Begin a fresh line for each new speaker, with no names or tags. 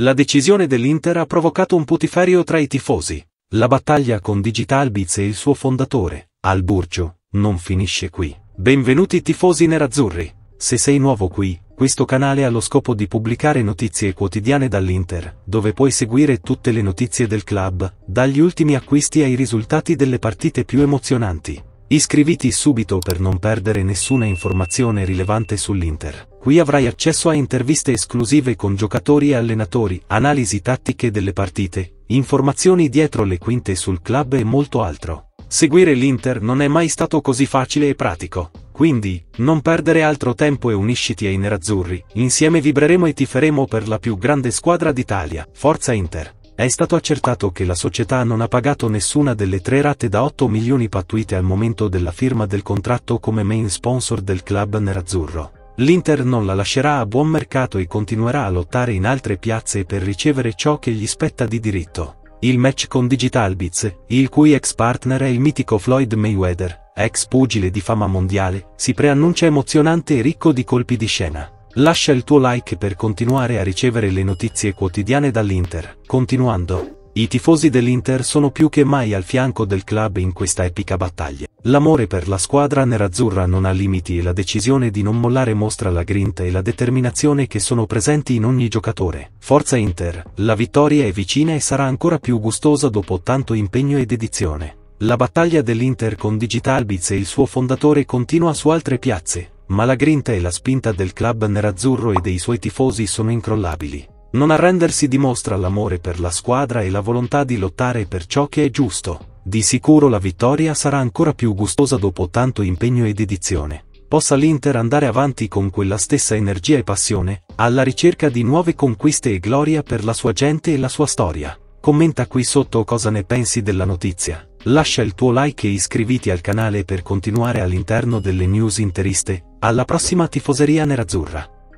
La decisione dell'Inter ha provocato un putiferio tra i tifosi. La battaglia con Digitalbiz e il suo fondatore, Alburcio, non finisce qui. Benvenuti tifosi nerazzurri. Se sei nuovo qui, questo canale ha lo scopo di pubblicare notizie quotidiane dall'Inter, dove puoi seguire tutte le notizie del club, dagli ultimi acquisti ai risultati delle partite più emozionanti. Iscriviti subito per non perdere nessuna informazione rilevante sull'Inter. Qui avrai accesso a interviste esclusive con giocatori e allenatori, analisi tattiche delle partite, informazioni dietro le quinte sul club e molto altro. Seguire l'Inter non è mai stato così facile e pratico. Quindi, non perdere altro tempo e unisciti ai nerazzurri. Insieme vibreremo e tiferemo per la più grande squadra d'Italia. Forza Inter! è stato accertato che la società non ha pagato nessuna delle tre rate da 8 milioni pattuite al momento della firma del contratto come main sponsor del club nerazzurro. L'Inter non la lascerà a buon mercato e continuerà a lottare in altre piazze per ricevere ciò che gli spetta di diritto. Il match con Digitalbits, il cui ex partner è il mitico Floyd Mayweather, ex pugile di fama mondiale, si preannuncia emozionante e ricco di colpi di scena. Lascia il tuo like per continuare a ricevere le notizie quotidiane dall'Inter. Continuando, i tifosi dell'Inter sono più che mai al fianco del club in questa epica battaglia. L'amore per la squadra nerazzurra non ha limiti e la decisione di non mollare mostra la grinta e la determinazione che sono presenti in ogni giocatore. Forza Inter, la vittoria è vicina e sarà ancora più gustosa dopo tanto impegno e dedizione. La battaglia dell'Inter con Digitalbiz e il suo fondatore continua su altre piazze, ma la grinta e la spinta del club nerazzurro e dei suoi tifosi sono incrollabili. Non arrendersi dimostra l'amore per la squadra e la volontà di lottare per ciò che è giusto. Di sicuro la vittoria sarà ancora più gustosa dopo tanto impegno e dedizione. Possa l'Inter andare avanti con quella stessa energia e passione, alla ricerca di nuove conquiste e gloria per la sua gente e la sua storia. Commenta qui sotto cosa ne pensi della notizia. Lascia il tuo like e iscriviti al canale per continuare all'interno delle news interiste. Alla prossima tifoseria nerazzurra!